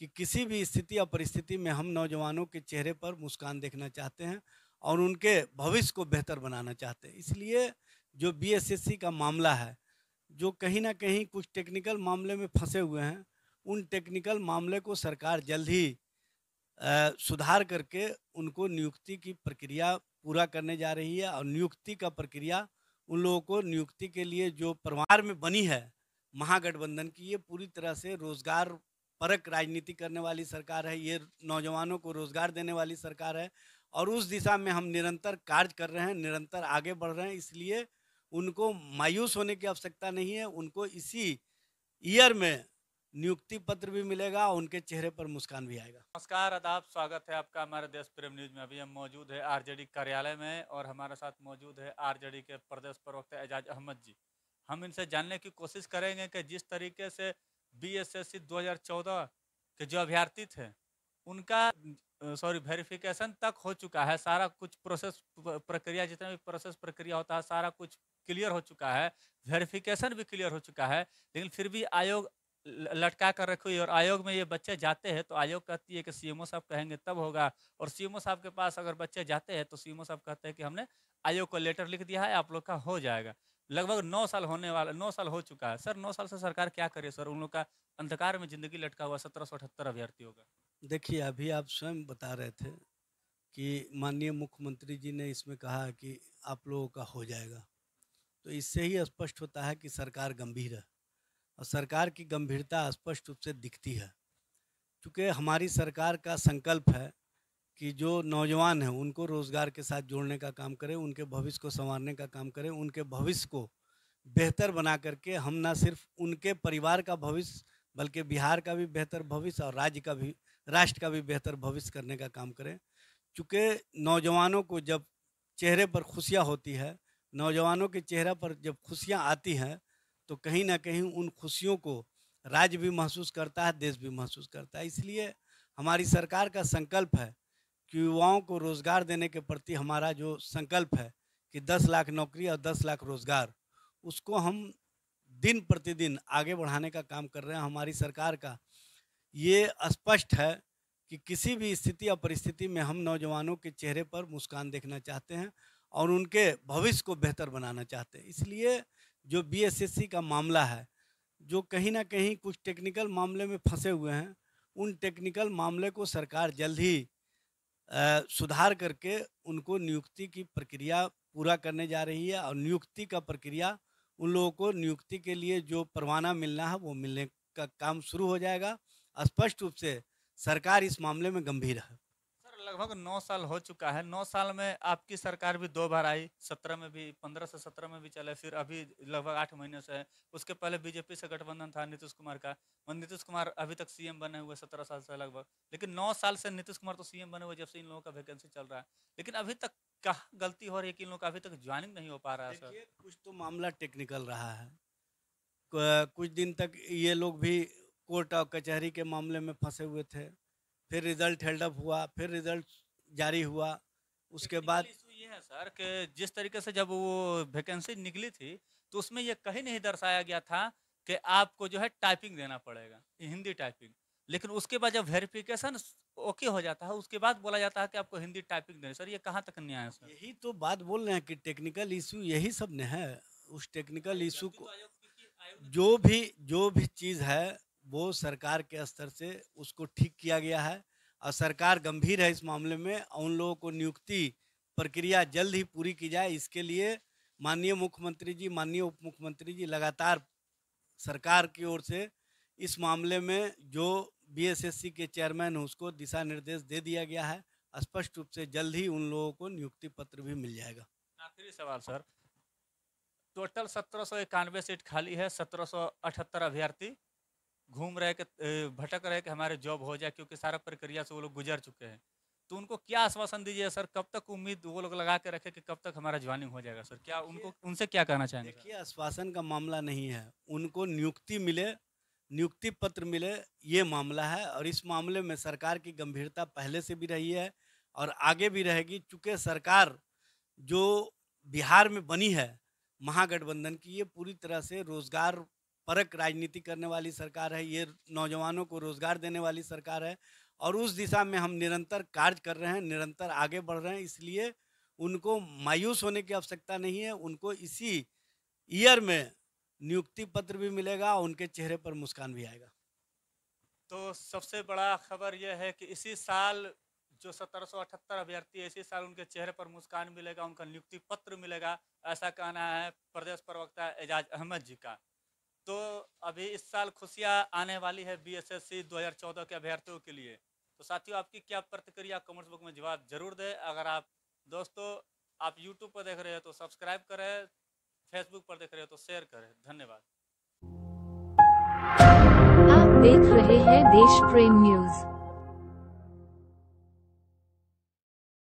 कि किसी भी स्थिति या परिस्थिति में हम नौजवानों के चेहरे पर मुस्कान देखना चाहते हैं और उनके भविष्य को बेहतर बनाना चाहते हैं इसलिए जो बीएसएससी का मामला है जो कहीं ना कहीं कुछ टेक्निकल मामले में फंसे हुए हैं उन टेक्निकल मामले को सरकार जल्द ही सुधार करके उनको नियुक्ति की प्रक्रिया पूरा करने जा रही है और नियुक्ति का प्रक्रिया उन लोगों को नियुक्ति के लिए जो परिवार में बनी है महागठबंधन की ये पूरी तरह से रोजगार परक राजनीति करने वाली सरकार है ये नौजवानों को रोज़गार देने वाली सरकार है और उस दिशा में हम निरंतर कार्य कर रहे हैं निरंतर आगे बढ़ रहे हैं इसलिए उनको मायूस होने की आवश्यकता नहीं है उनको इसी ईयर में नियुक्ति पत्र भी मिलेगा और उनके चेहरे पर मुस्कान भी आएगा नमस्कार आदाब स्वागत है आपका हमारे देश प्रेम न्यूज में अभी हम मौजूद है आरजेडी कार्यालय में और हमारे साथ मौजूद है आरजेडी के प्रदेश प्रवक्ता एजाज अहमद जी हम इनसे जानने की कोशिश करेंगे कि जिस तरीके से बीएसएससी 2014 के जो अभ्यर्थी थे उनका सॉरी वेरिफिकेशन तक हो चुका है सारा कुछ प्रोसेस प्रक्रिया जितना भी प्रोसेस प्रक्रिया होता है सारा कुछ क्लियर हो चुका है वेरिफिकेशन भी क्लियर हो चुका है लेकिन फिर भी आयोग लटका कर रखी हुई और आयोग में ये बच्चे जाते हैं तो आयोग कहती है कि सीएमओ साहब कहेंगे तब होगा और सीएमओ साहब के पास अगर बच्चे जाते हैं तो सीएमओ साहब कहते हैं कि हमने आयोग को लेटर लिख दिया है आप लोग का हो जाएगा लगभग नौ साल होने वाला नौ साल हो चुका है सर नौ साल से सरकार क्या करे सर उन लोग का अंधकार में जिंदगी लटका हुआ सत्रह सौ अठहत्तर अभ्यर्थियों का देखिए अभी आप स्वयं बता रहे थे कि माननीय मुख्यमंत्री जी ने इसमें कहा कि आप लोगों का हो जाएगा तो इससे ही स्पष्ट होता है कि सरकार गंभीर है और सरकार की गंभीरता स्पष्ट रूप से दिखती है क्योंकि हमारी सरकार का संकल्प है कि जो नौजवान हैं उनको रोज़गार के साथ जोड़ने का काम करें उनके भविष्य को संवारने का काम करें उनके भविष्य को बेहतर बना करके हम ना सिर्फ उनके परिवार का भविष्य बल्कि बिहार का भी बेहतर भविष्य और राज्य का भी राष्ट्र का भी बेहतर भविष्य करने का काम करें चूँकि नौजवानों को जब चेहरे पर खुशियाँ होती है नौजवानों के चेहरा पर जब खुशियाँ आती हैं तो कहीं ना कहीं उन खुशियों को राज्य भी महसूस करता है देश भी महसूस करता है इसलिए हमारी सरकार का संकल्प है कि युवाओं को रोज़गार देने के प्रति हमारा जो संकल्प है कि 10 लाख नौकरी और 10 लाख रोज़गार उसको हम दिन प्रतिदिन आगे बढ़ाने का काम कर रहे हैं हमारी सरकार का ये स्पष्ट है कि किसी भी स्थिति या परिस्थिति में हम नौजवानों के चेहरे पर मुस्कान देखना चाहते हैं और उनके भविष्य को बेहतर बनाना चाहते हैं इसलिए जो बी का मामला है जो कहीं ना कहीं कुछ टेक्निकल मामले में फंसे हुए हैं उन टेक्निकल मामले को सरकार जल्द ही सुधार करके उनको नियुक्ति की प्रक्रिया पूरा करने जा रही है और नियुक्ति का प्रक्रिया उन लोगों को नियुक्ति के लिए जो परवाना मिलना है वो मिलने का काम शुरू हो जाएगा स्पष्ट रूप से सरकार इस मामले में गंभीर है लगभग नौ साल हो चुका है नौ साल में आपकी सरकार भी दो बार आई सत्रह में भी पंद्रह से सत्रह में भी चले फिर अभी लगभग आठ महीने से है उसके पहले बीजेपी से गठबंधन था नीतीश कुमार का और नीतीश कुमार अभी तक सीएम बने हुए सत्रह साल से लगभग लेकिन नौ साल से नीतीश कुमार तो सीएम बने हुए जब से इन लोगों का वैकेंसी चल रहा है लेकिन अभी तक कहा गलती हो रही है कि इन लोगों का अभी तक ज्वाइनिंग नहीं हो पा रहा है सर कुछ तो मामला टेक्निकल रहा है कुछ दिन तक ये लोग भी कोर्ट और कचहरी के मामले में फंसे हुए थे फिर रिजल्ट हेल्ड अप हुआ फिर रिजल्ट जारी हुआ उसके बाद ये है सर कि जिस तरीके से जब वो वैकेंसी निकली थी तो उसमें ये कहीं नहीं दर्शाया गया था कि आपको जो है टाइपिंग देना पड़ेगा हिंदी टाइपिंग लेकिन उसके बाद जब वेरिफिकेशन ओके हो जाता है उसके बाद बोला जाता है कि आपको हिंदी टाइपिंग देनी सर ये कहाँ तक न्याय है सर यही तो बात बोल रहे हैं कि टेक्निकल इशू यही सब ने है उस टेक्निकल इशू को तो जो भी जो भी चीज़ है वो सरकार के स्तर से उसको ठीक किया गया है और सरकार गंभीर है इस मामले में उन लोगों को नियुक्ति प्रक्रिया जल्द ही पूरी की जाए इसके लिए माननीय मुख्यमंत्री जी माननीय उप मुख्यमंत्री जी लगातार सरकार की ओर से इस मामले में जो बीएसएससी के चेयरमैन हैं उसको दिशा निर्देश दे दिया गया है स्पष्ट रूप से जल्द ही उन लोगों को नियुक्ति पत्र भी मिल जाएगा आखिरी सवाल सर टोटल सत्रह सौ इक्यानवे सीट खाली है सत्रह सौ अठहत्तर अभ्यर्थी घूम रहे के भटक रहे कि हमारे जॉब हो जाए क्योंकि सारा प्रक्रिया से वो लोग गुजर चुके हैं तो उनको क्या आश्वासन दीजिए सर कब तक उम्मीद वो लोग लगा के रखे कि कब तक हमारा ज्वाइनिंग हो जाएगा सर क्या उनको उनसे क्या कहना चाहेंगे देखिए आश्वासन का मामला नहीं है उनको नियुक्ति मिले नियुक्ति पत्र मिले ये मामला है और इस मामले में सरकार की गंभीरता पहले से भी रही है और आगे भी रहेगी चूँकि सरकार जो बिहार में बनी है महागठबंधन की ये पूरी तरह से रोजगार परक राजनीति करने वाली सरकार है ये नौजवानों को रोजगार देने वाली सरकार है और उस दिशा में हम निरंतर कार्य कर रहे हैं निरंतर आगे बढ़ रहे हैं इसलिए उनको मायूस होने की आवश्यकता नहीं है उनको इसी ईयर में नियुक्ति पत्र भी मिलेगा और उनके चेहरे पर मुस्कान भी आएगा तो सबसे बड़ा खबर यह है कि इसी साल जो सत्रह अभ्यर्थी है इसी साल उनके चेहरे पर मुस्कान मिलेगा उनका नियुक्ति पत्र मिलेगा ऐसा कहना है प्रदेश प्रवक्ता एजाज अहमद जी का तो अभी इस साल खुशियाँ आने वाली है बी एस एस सी दो हज़ार चौदह के अभ्यर्थियों के लिए तो साथियों आपकी क्या प्रतिक्रिया कमेंट बुक में जवाब जरूर दें अगर आप दोस्तों आप यूट्यूब पर देख रहे हो तो सब्सक्राइब करें फेसबुक पर देख रहे हो तो शेयर करें धन्यवाद आप देख रहे हैं देश प्रेम न्यूज़